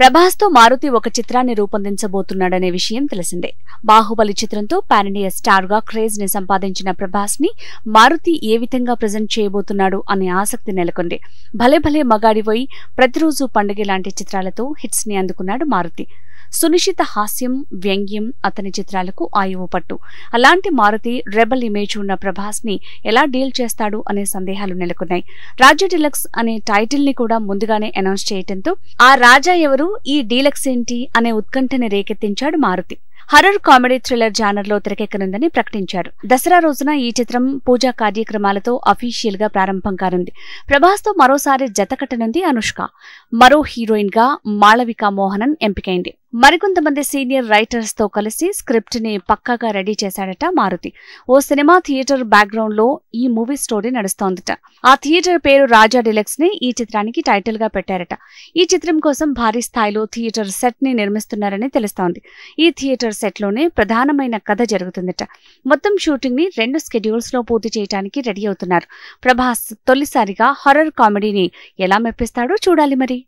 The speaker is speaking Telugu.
ప్రభాస్తో మారుతి ఒక చిత్రాన్ని రూపొందించబోతున్నాడనే విషయం తెలిసిందే బాహుబలి చిత్రంతో పానిండియా స్టార్గా క్రేజ్ని సంపాదించిన ప్రభాస్ని మారుతి ఏ విధంగా ప్రజెంట్ చేయబోతున్నాడు అనే ఆసక్తి నెలకొంది భలే భలే మగాడిపోయి ప్రతిరోజు పండుగ లాంటి చిత్రాలతో హిట్స్ని అందుకున్నాడు మారుతి సునిశిత హాస్యం వ్యంగ్యం అతని చిత్రాలకు ఆయువు పట్టు అలాంటి మారుతి రెబల్ ఇమేజ్ ఉన్న ప్రభాస్ ని ఎలా డీల్ చేస్తాడు అనే సందేహాలు నెలకొన్నాయి రాజ డీలక్స్ అనే టైటిల్ ని కూడా ముందుగానే అనౌన్స్ చేయటంతో ఆ రాజా ఎవరు ఈ డీలక్స్ ఏంటి అనే ఉత్కంఠని రేకెత్తించాడు Maruthi horror comedy thriller genre లో తెరకెక్కనుందని ప్రకటించారు దసరా రోజున ఈ చిత్రం పూజా కార్యక్రమాలతో అఫీషియల్ గా ప్రారంభం కానుంది ప్రభాస్తో మరోసారి జతకట్టనుంది అనుష్క మరో హీరోయిన్ గా మాళవికా మోహనన్ ఎంపికైంది మరికొంతమంది సీనియర్ రైటర్స్ తో కలిసి స్క్రిప్ట్ ని పక్కాగా రెడీ చేశాడట మారుతి ఓ సినిమా థియేటర్ బ్యాక్గ్రౌండ్ లో ఈ మూవీ స్టోరీ నడుస్తోందట ఆ థియేటర్ పేరు రాజా డిలెక్స్ ని ఈ చిత్రానికి టైటిల్ గా పెట్టారట ఈ చిత్రం కోసం భారీ స్థాయిలో థియేటర్ సెట్ ని నిర్మిస్తున్నారని తెలుస్తోంది ఈ థియేటర్ సెట్లోనే ప్రధానమైన కథ జరుగుతుందట మొత్తం షూటింగ్ ని రెండు స్కెడ్యూల్స్లో పూర్తి చేయడానికి రెడీ అవుతున్నారు ప్రభాస్ తొలిసారిగా హర్రర్ కామెడీని ఎలా మెప్పిస్తాడో చూడాలి మరి